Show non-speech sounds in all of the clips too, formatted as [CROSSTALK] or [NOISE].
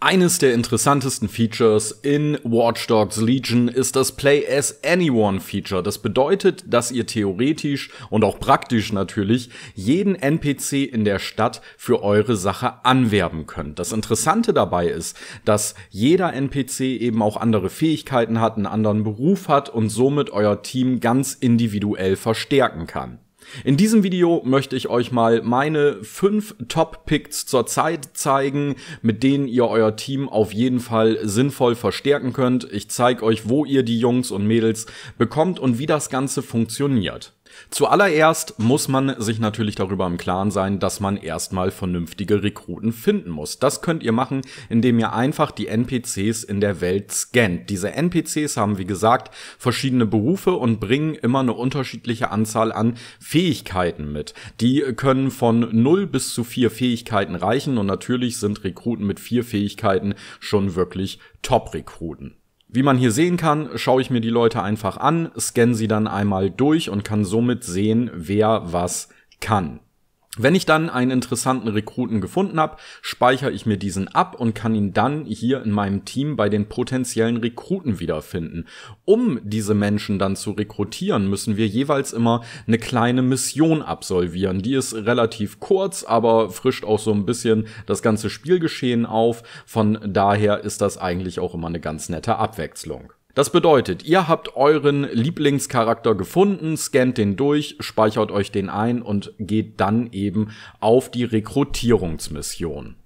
Eines der interessantesten Features in Watch Dogs Legion ist das Play as Anyone Feature. Das bedeutet, dass ihr theoretisch und auch praktisch natürlich jeden NPC in der Stadt für eure Sache anwerben könnt. Das Interessante dabei ist, dass jeder NPC eben auch andere Fähigkeiten hat, einen anderen Beruf hat und somit euer Team ganz individuell verstärken kann. In diesem Video möchte ich euch mal meine fünf Top-Picks zur Zeit zeigen, mit denen ihr euer Team auf jeden Fall sinnvoll verstärken könnt. Ich zeige euch, wo ihr die Jungs und Mädels bekommt und wie das Ganze funktioniert. Zuallererst muss man sich natürlich darüber im Klaren sein, dass man erstmal vernünftige Rekruten finden muss. Das könnt ihr machen, indem ihr einfach die NPCs in der Welt scannt. Diese NPCs haben, wie gesagt, verschiedene Berufe und bringen immer eine unterschiedliche Anzahl an Fähigkeiten mit. Die können von 0 bis zu 4 Fähigkeiten reichen und natürlich sind Rekruten mit 4 Fähigkeiten schon wirklich Top-Rekruten. Wie man hier sehen kann, schaue ich mir die Leute einfach an, scanne sie dann einmal durch und kann somit sehen, wer was kann. Wenn ich dann einen interessanten Rekruten gefunden habe, speichere ich mir diesen ab und kann ihn dann hier in meinem Team bei den potenziellen Rekruten wiederfinden. Um diese Menschen dann zu rekrutieren, müssen wir jeweils immer eine kleine Mission absolvieren. Die ist relativ kurz, aber frischt auch so ein bisschen das ganze Spielgeschehen auf. Von daher ist das eigentlich auch immer eine ganz nette Abwechslung. Das bedeutet, ihr habt euren Lieblingscharakter gefunden, scannt den durch, speichert euch den ein und geht dann eben auf die Rekrutierungsmission.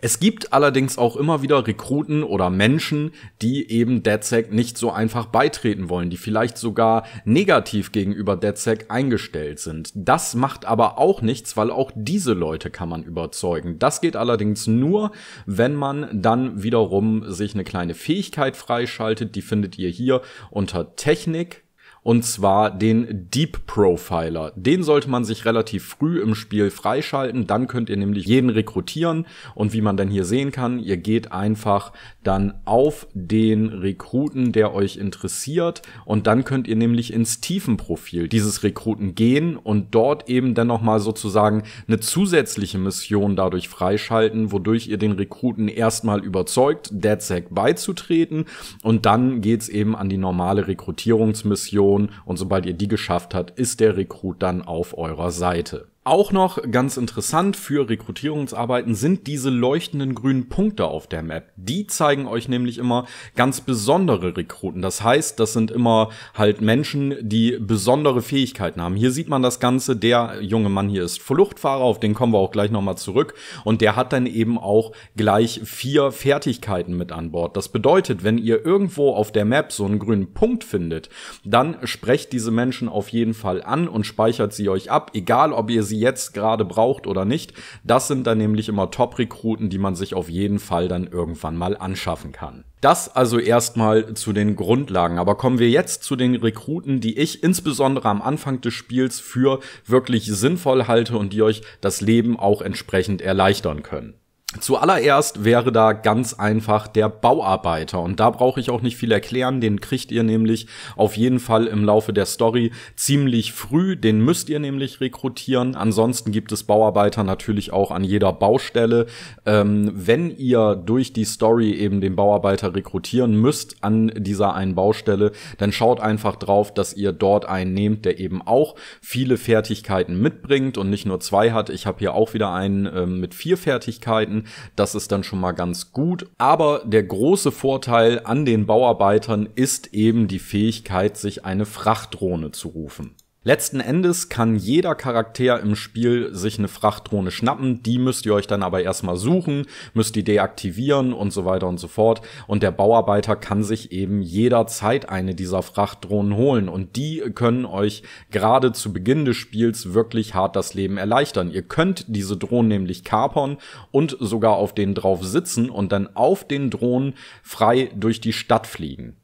Es gibt allerdings auch immer wieder Rekruten oder Menschen, die eben DedSec nicht so einfach beitreten wollen, die vielleicht sogar negativ gegenüber DedSec eingestellt sind. Das macht aber auch nichts, weil auch diese Leute kann man überzeugen. Das geht allerdings nur, wenn man dann wiederum sich eine kleine Fähigkeit freischaltet. Die findet ihr hier unter Technik und zwar den Deep Profiler. Den sollte man sich relativ früh im Spiel freischalten, dann könnt ihr nämlich jeden rekrutieren und wie man dann hier sehen kann, ihr geht einfach dann auf den Rekruten, der euch interessiert und dann könnt ihr nämlich ins Tiefenprofil dieses Rekruten gehen und dort eben dann nochmal sozusagen eine zusätzliche Mission dadurch freischalten, wodurch ihr den Rekruten erstmal überzeugt, DedSec beizutreten und dann geht's eben an die normale Rekrutierungsmission Mission und sobald ihr die geschafft habt, ist der Rekrut dann auf eurer Seite. Auch noch ganz interessant für Rekrutierungsarbeiten sind diese leuchtenden grünen Punkte auf der Map. Die zeigen euch nämlich immer ganz besondere Rekruten. Das heißt, das sind immer halt Menschen, die besondere Fähigkeiten haben. Hier sieht man das Ganze. Der junge Mann hier ist Fluchtfahrer, auf den kommen wir auch gleich nochmal zurück. Und der hat dann eben auch gleich vier Fertigkeiten mit an Bord. Das bedeutet, wenn ihr irgendwo auf der Map so einen grünen Punkt findet, dann sprecht diese Menschen auf jeden Fall an und speichert sie euch ab, egal ob ihr sie sie jetzt gerade braucht oder nicht. Das sind dann nämlich immer Top-Rekruten, die man sich auf jeden Fall dann irgendwann mal anschaffen kann. Das also erstmal zu den Grundlagen. Aber kommen wir jetzt zu den Rekruten, die ich insbesondere am Anfang des Spiels für wirklich sinnvoll halte und die euch das Leben auch entsprechend erleichtern können. Zuallererst wäre da ganz einfach der Bauarbeiter und da brauche ich auch nicht viel erklären, den kriegt ihr nämlich auf jeden Fall im Laufe der Story ziemlich früh, den müsst ihr nämlich rekrutieren, ansonsten gibt es Bauarbeiter natürlich auch an jeder Baustelle. Ähm, wenn ihr durch die Story eben den Bauarbeiter rekrutieren müsst an dieser einen Baustelle, dann schaut einfach drauf, dass ihr dort einen nehmt, der eben auch viele Fertigkeiten mitbringt und nicht nur zwei hat. Ich habe hier auch wieder einen äh, mit vier Fertigkeiten das ist dann schon mal ganz gut. Aber der große Vorteil an den Bauarbeitern ist eben die Fähigkeit, sich eine Frachtdrohne zu rufen. Letzten Endes kann jeder Charakter im Spiel sich eine Frachtdrohne schnappen, die müsst ihr euch dann aber erstmal suchen, müsst die deaktivieren und so weiter und so fort. Und der Bauarbeiter kann sich eben jederzeit eine dieser Frachtdrohnen holen und die können euch gerade zu Beginn des Spiels wirklich hart das Leben erleichtern. Ihr könnt diese Drohnen nämlich kapern und sogar auf denen drauf sitzen und dann auf den Drohnen frei durch die Stadt fliegen.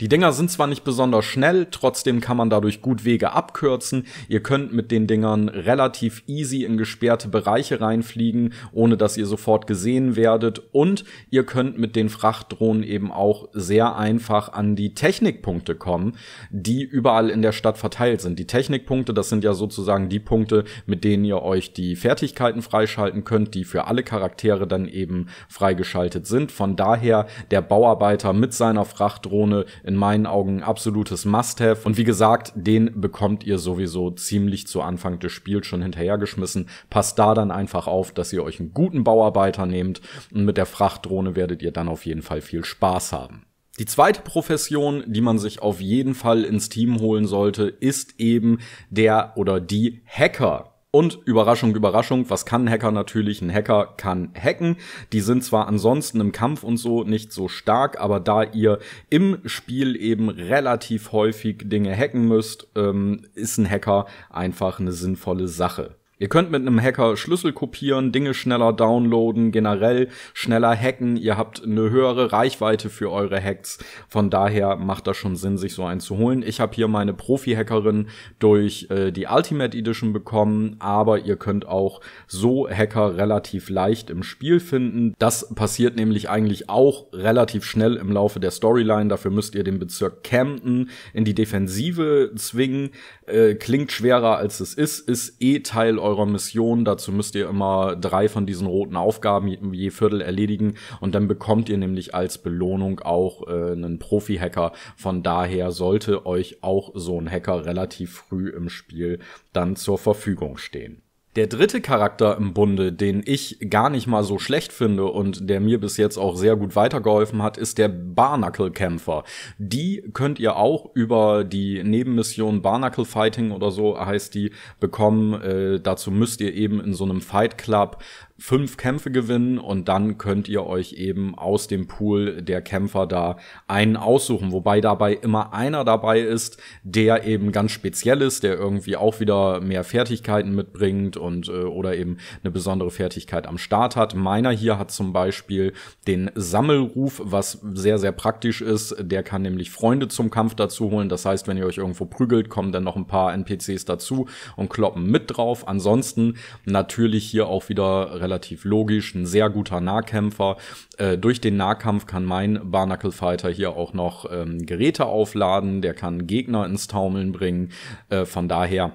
Die Dinger sind zwar nicht besonders schnell, trotzdem kann man dadurch gut Wege abkürzen. Ihr könnt mit den Dingern relativ easy in gesperrte Bereiche reinfliegen, ohne dass ihr sofort gesehen werdet. Und ihr könnt mit den Frachtdrohnen eben auch sehr einfach an die Technikpunkte kommen, die überall in der Stadt verteilt sind. Die Technikpunkte, das sind ja sozusagen die Punkte, mit denen ihr euch die Fertigkeiten freischalten könnt, die für alle Charaktere dann eben freigeschaltet sind. Von daher der Bauarbeiter mit seiner Frachtdrohne in meinen Augen ein absolutes Must-Have. Und wie gesagt, den bekommt ihr sowieso ziemlich zu Anfang des Spiels schon hinterhergeschmissen. Passt da dann einfach auf, dass ihr euch einen guten Bauarbeiter nehmt. Und mit der Frachtdrohne werdet ihr dann auf jeden Fall viel Spaß haben. Die zweite Profession, die man sich auf jeden Fall ins Team holen sollte, ist eben der oder die Hacker. Und Überraschung, Überraschung, was kann ein Hacker natürlich? Ein Hacker kann hacken. Die sind zwar ansonsten im Kampf und so nicht so stark, aber da ihr im Spiel eben relativ häufig Dinge hacken müsst, ähm, ist ein Hacker einfach eine sinnvolle Sache. Ihr könnt mit einem Hacker Schlüssel kopieren, Dinge schneller downloaden, generell schneller hacken. Ihr habt eine höhere Reichweite für eure Hacks. Von daher macht das schon Sinn, sich so einen zu holen. Ich habe hier meine Profi-Hackerin durch äh, die Ultimate Edition bekommen, aber ihr könnt auch so Hacker relativ leicht im Spiel finden. Das passiert nämlich eigentlich auch relativ schnell im Laufe der Storyline. Dafür müsst ihr den Bezirk Camden in die Defensive zwingen. Äh, klingt schwerer als es ist, ist eh Teil eurer Mission. Dazu müsst ihr immer drei von diesen roten Aufgaben je, Viertel erledigen und dann bekommt ihr nämlich als Belohnung auch äh, einen Profi-Hacker. Von daher sollte euch auch so ein Hacker relativ früh im Spiel dann zur Verfügung stehen. Der dritte Charakter im Bunde, den ich gar nicht mal so schlecht finde und der mir bis jetzt auch sehr gut weitergeholfen hat, ist der Barnacle-Kämpfer. Die könnt ihr auch über die Nebenmission Barnacle Fighting oder so heißt die bekommen. Äh, dazu müsst ihr eben in so einem Fight Club fünf Kämpfe gewinnen und dann könnt ihr euch eben aus dem Pool der Kämpfer da einen aussuchen, wobei dabei immer einer dabei ist, der eben ganz speziell ist, der irgendwie auch wieder mehr Fertigkeiten mitbringt und äh, oder eben eine besondere Fertigkeit am Start hat. Meiner hier hat zum Beispiel den Sammelruf, was sehr, sehr praktisch ist. Der kann nämlich Freunde zum Kampf dazu holen. Das heißt, wenn ihr euch irgendwo prügelt, kommen dann noch ein paar NPCs dazu und kloppen mit drauf. Ansonsten natürlich hier auch wieder relativ logisch, ein sehr guter Nahkämpfer. Äh, durch den Nahkampf kann mein Barnacle Fighter hier auch noch ähm, Geräte aufladen, der kann Gegner ins Taumeln bringen. Äh, von daher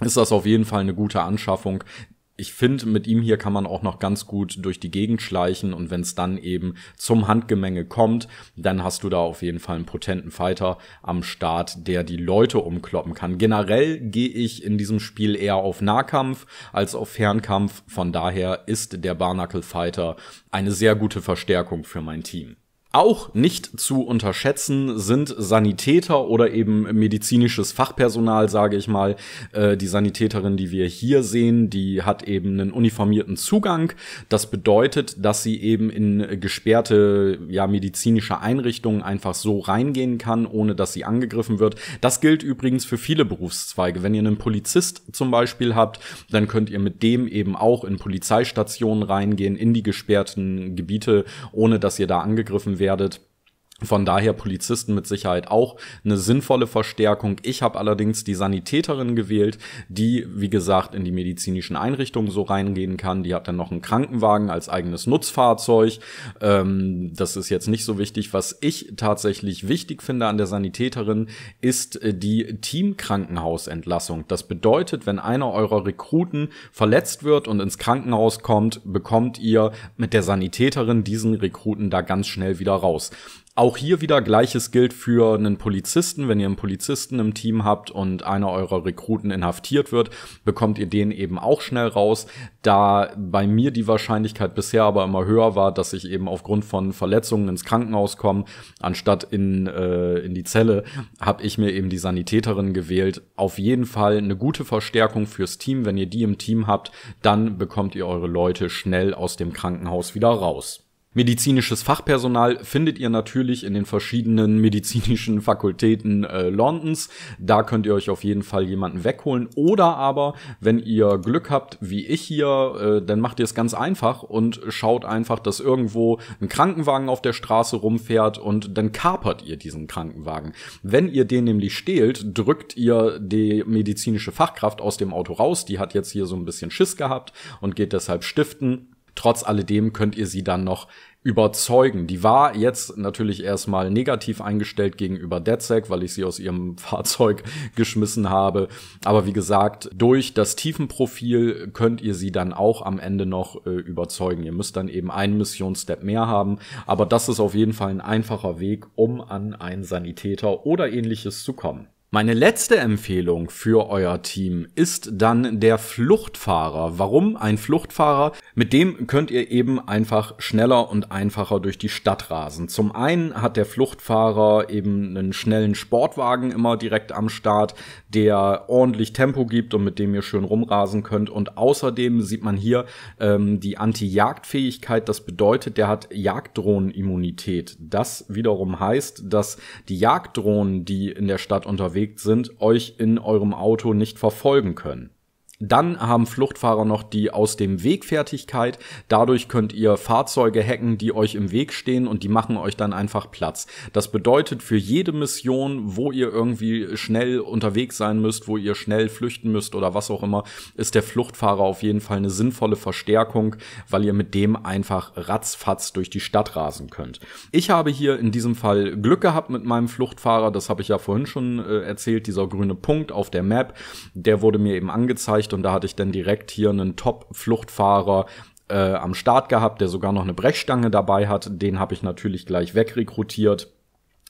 ist das auf jeden Fall eine gute Anschaffung, ich finde, mit ihm hier kann man auch noch ganz gut durch die Gegend schleichen und wenn es dann eben zum Handgemenge kommt, dann hast du da auf jeden Fall einen potenten Fighter am Start, der die Leute umkloppen kann. Generell gehe ich in diesem Spiel eher auf Nahkampf als auf Fernkampf, von daher ist der Barnacle Fighter eine sehr gute Verstärkung für mein Team. Auch nicht zu unterschätzen sind Sanitäter oder eben medizinisches Fachpersonal, sage ich mal. Äh, die Sanitäterin, die wir hier sehen, die hat eben einen uniformierten Zugang. Das bedeutet, dass sie eben in gesperrte ja, medizinische Einrichtungen einfach so reingehen kann, ohne dass sie angegriffen wird. Das gilt übrigens für viele Berufszweige. Wenn ihr einen Polizist zum Beispiel habt, dann könnt ihr mit dem eben auch in Polizeistationen reingehen, in die gesperrten Gebiete, ohne dass ihr da angegriffen werdet werdet. Von daher Polizisten mit Sicherheit auch eine sinnvolle Verstärkung. Ich habe allerdings die Sanitäterin gewählt, die, wie gesagt, in die medizinischen Einrichtungen so reingehen kann. Die hat dann noch einen Krankenwagen als eigenes Nutzfahrzeug. Ähm, das ist jetzt nicht so wichtig. Was ich tatsächlich wichtig finde an der Sanitäterin, ist äh, die Teamkrankenhausentlassung. Das bedeutet, wenn einer eurer Rekruten verletzt wird und ins Krankenhaus kommt, bekommt ihr mit der Sanitäterin diesen Rekruten da ganz schnell wieder raus. Auch hier wieder gleiches gilt für einen Polizisten. Wenn ihr einen Polizisten im Team habt und einer eurer Rekruten inhaftiert wird, bekommt ihr den eben auch schnell raus. Da bei mir die Wahrscheinlichkeit bisher aber immer höher war, dass ich eben aufgrund von Verletzungen ins Krankenhaus komme, anstatt in, äh, in die Zelle, habe ich mir eben die Sanitäterin gewählt. Auf jeden Fall eine gute Verstärkung fürs Team. Wenn ihr die im Team habt, dann bekommt ihr eure Leute schnell aus dem Krankenhaus wieder raus. Medizinisches Fachpersonal findet ihr natürlich in den verschiedenen medizinischen [LAUGHS] Fakultäten äh, Londons. Da könnt ihr euch auf jeden Fall jemanden wegholen. Oder aber, wenn ihr Glück habt, wie ich hier, äh, dann macht ihr es ganz einfach und schaut einfach, dass irgendwo ein Krankenwagen auf der Straße rumfährt und dann kapert ihr diesen Krankenwagen. Wenn ihr den nämlich stehlt, drückt ihr die medizinische Fachkraft aus dem Auto raus. Die hat jetzt hier so ein bisschen Schiss gehabt und geht deshalb stiften Trotz alledem könnt ihr sie dann noch überzeugen. Die war jetzt natürlich erstmal negativ eingestellt gegenüber DedSec, weil ich sie aus ihrem [LAUGHS] Fahrzeug geschmissen habe. Aber wie gesagt, durch das Tiefenprofil könnt ihr sie dann auch am Ende noch äh, überzeugen. Ihr müsst dann eben einen Missionsstep mehr haben. Aber das ist auf jeden Fall ein einfacher Weg, um an einen Sanitäter oder ähnliches zu kommen. Meine letzte Empfehlung für euer Team ist dann der Fluchtfahrer. Warum ein Fluchtfahrer? Mit dem könnt ihr eben einfach schneller und einfacher durch die Stadt rasen. Zum einen hat der Fluchtfahrer eben einen schnellen Sportwagen immer direkt am Start, der ordentlich Tempo gibt und mit dem ihr schön rumrasen könnt. Und außerdem sieht man hier ähm, die Anti-Jagd-Fähigkeit. Das bedeutet, der hat Jagddrohnenimmunität. Das wiederum heißt, dass die Jagddrohnen, die in der Stadt unterwegs abgelegt sind, euch in eurem Auto nicht verfolgen können. Dann haben Fluchtfahrer noch die Aus dem Wegfertigkeit. Dadurch könnt ihr Fahrzeuge hacken, die euch im Weg stehen und die machen euch dann einfach Platz. Das bedeutet für jede Mission, wo ihr irgendwie schnell unterwegs sein müsst, wo ihr schnell flüchten müsst oder was auch immer, ist der Fluchtfahrer auf jeden Fall eine sinnvolle Verstärkung, weil ihr mit dem einfach ratzfatz durch die Stadt rasen könnt. Ich habe hier in diesem Fall Glück gehabt mit meinem Fluchtfahrer. Das habe ich ja vorhin schon äh, erzählt. Dieser grüne Punkt auf der Map, der wurde mir eben angezeigt und da hatte ich dann direkt hier einen Top-Fluchtfahrer äh, am Start gehabt, der sogar noch eine Brechstange dabei hat. Den habe ich natürlich gleich wegrekrutiert.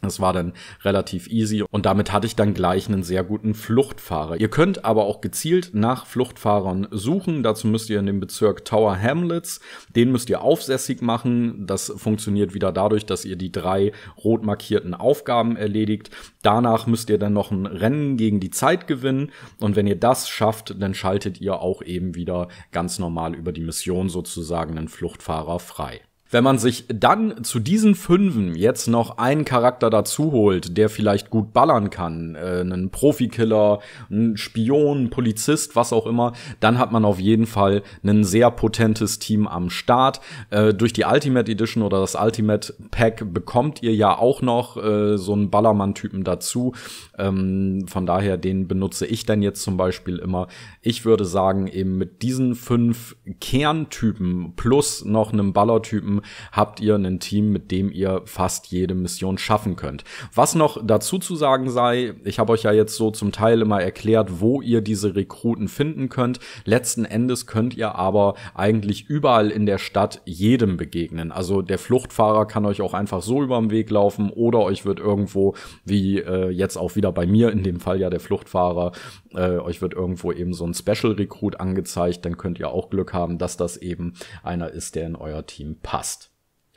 Das war dann relativ easy und damit hatte ich dann gleich einen sehr guten Fluchtfahrer. Ihr könnt aber auch gezielt nach Fluchtfahrern suchen. Dazu müsst ihr in den Bezirk Tower Hamlets, den müsst ihr aufsässig machen. Das funktioniert wieder dadurch, dass ihr die drei rot markierten Aufgaben erledigt. Danach müsst ihr dann noch ein Rennen gegen die Zeit gewinnen und wenn ihr das schafft, dann schaltet ihr auch eben wieder ganz normal über die Mission sozusagen einen Fluchtfahrer frei. Wenn man sich dann zu diesen Fünfen jetzt noch einen Charakter dazu holt, der vielleicht gut ballern kann, äh, einen Profikiller, einen Spion, Polizist, was auch immer, dann hat man auf jeden Fall ein sehr potentes Team am Start. Äh, durch die Ultimate Edition oder das Ultimate Pack bekommt ihr ja auch noch äh, so einen Ballermann-Typen dazu. Ähm, von daher, den benutze ich dann jetzt zum Beispiel immer. Ich würde sagen, eben mit diesen fünf Kerntypen plus noch einem Ballertypen Minimum habt ihr ein Team, mit dem ihr fast jede Mission schaffen könnt. Was noch dazu zu sagen sei, ich habe euch ja jetzt so zum Teil immer erklärt, wo ihr diese Rekruten finden könnt. Letzten Endes könnt ihr aber eigentlich überall in der Stadt jedem begegnen. Also der Fluchtfahrer kann euch auch einfach so über den Weg laufen oder euch wird irgendwo, wie äh, jetzt auch wieder bei mir in dem Fall ja der Fluchtfahrer, äh, euch wird irgendwo eben so ein Special Recruit angezeigt. Dann könnt ihr auch Glück haben, dass das eben einer ist, der in euer Team passt.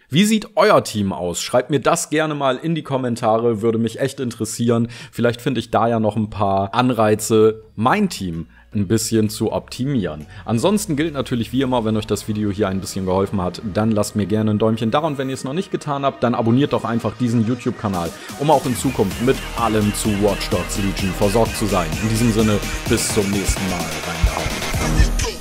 Wie sieht euer Team aus? Schreibt mir das gerne mal in die Kommentare, würde mich echt interessieren. Vielleicht finde ich da ja noch ein paar Anreize, mein Team ein bisschen zu optimieren. Ansonsten gilt natürlich wie immer, wenn euch das Video hier ein bisschen geholfen hat, dann lasst mir gerne ein Däumchen da und wenn ihr es noch nicht getan habt, dann abonniert doch einfach diesen YouTube-Kanal, um auch in Zukunft mit allem zu Watch Dogs Legion versorgt zu sein. In diesem Sinne, bis zum nächsten Mal. Reingehauen.